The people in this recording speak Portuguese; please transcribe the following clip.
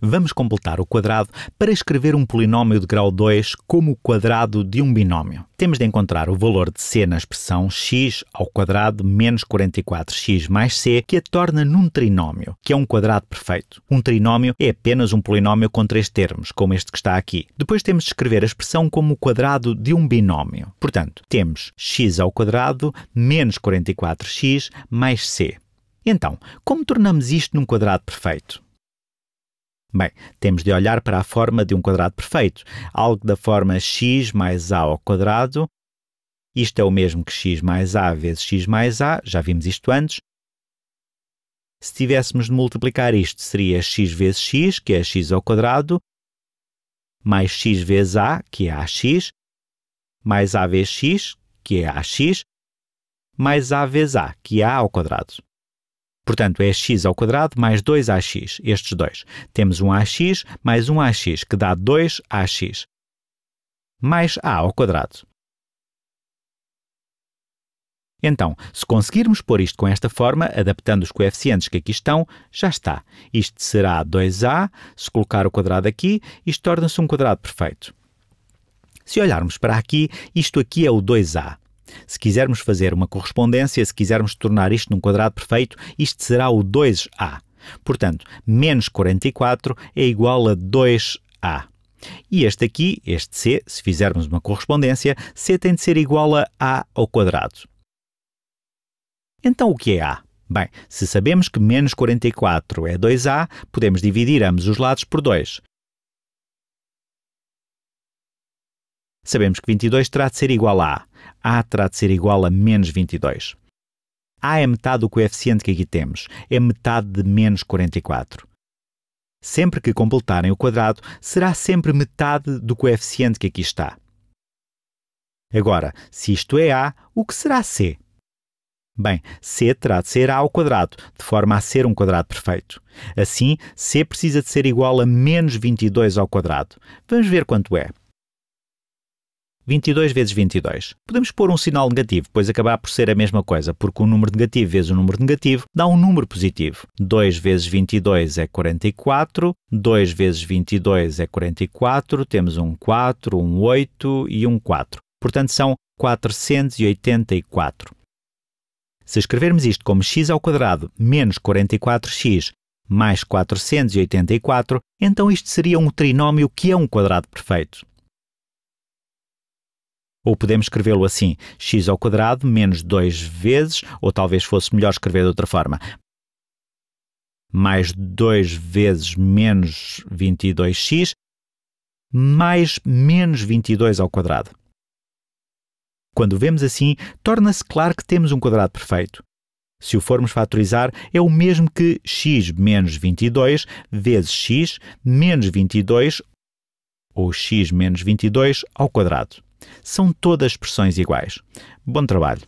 Vamos completar o quadrado para escrever um polinómio de grau 2 como o quadrado de um binómio. Temos de encontrar o valor de c na expressão x ao quadrado menos 44x mais c, que a torna num trinómio, que é um quadrado perfeito. Um trinómio é apenas um polinómio com três termos, como este que está aqui. Depois temos de escrever a expressão como o quadrado de um binómio. Portanto, temos x ao quadrado menos 44x mais c. Então, como tornamos isto num quadrado perfeito? Bem, temos de olhar para a forma de um quadrado perfeito, algo da forma x mais a ao quadrado. Isto é o mesmo que x mais a vezes x mais a, já vimos isto antes. Se tivéssemos de multiplicar isto, seria x vezes x, que é x ao quadrado, mais x vezes a, que é ax, mais a vezes x, que é ax, mais a vezes a, que é a ao quadrado. Portanto, é x ao quadrado mais 2ax, estes dois. Temos um ax mais um ax, que dá 2ax, mais a ao quadrado. Então, se conseguirmos pôr isto com esta forma, adaptando os coeficientes que aqui estão, já está. Isto será 2a, se colocar o quadrado aqui, isto torna-se um quadrado perfeito. Se olharmos para aqui, isto aqui é o 2a. Se quisermos fazer uma correspondência, se quisermos tornar isto num quadrado perfeito, isto será o 2a. Portanto, menos 44 é igual a 2a. E este aqui, este c, se fizermos uma correspondência, c tem de ser igual a a ao quadrado. Então o que é a? Bem, se sabemos que menos 44 é 2a, podemos dividir ambos os lados por 2. Sabemos que 22 terá de ser igual a A. A terá de ser igual a menos 22. A é metade do coeficiente que aqui temos, é metade de menos 44. Sempre que completarem o quadrado, será sempre metade do coeficiente que aqui está. Agora, se isto é A, o que será C? Bem, C terá de ser A ao quadrado, de forma a ser um quadrado perfeito. Assim, C precisa de ser igual a menos 22 ao quadrado. Vamos ver quanto é. 22 vezes 22. Podemos pôr um sinal negativo, pois acabar por ser a mesma coisa, porque um número negativo vezes um número negativo dá um número positivo. 2 vezes 22 é 44, 2 vezes 22 é 44, temos um 4, um 8 e um 4. Portanto, são 484. Se escrevermos isto como x ao quadrado menos 44x mais 484, então isto seria um trinómio que é um quadrado perfeito. Ou podemos escrevê-lo assim, x ao quadrado menos 2 vezes, ou talvez fosse melhor escrever de outra forma, mais 2 vezes menos 22x, mais menos 22 ao quadrado. Quando vemos assim, torna-se claro que temos um quadrado perfeito. Se o formos fatorizar, é o mesmo que x menos 22 vezes x menos 22 ou x menos 22 ao quadrado. São todas expressões iguais. Bom trabalho!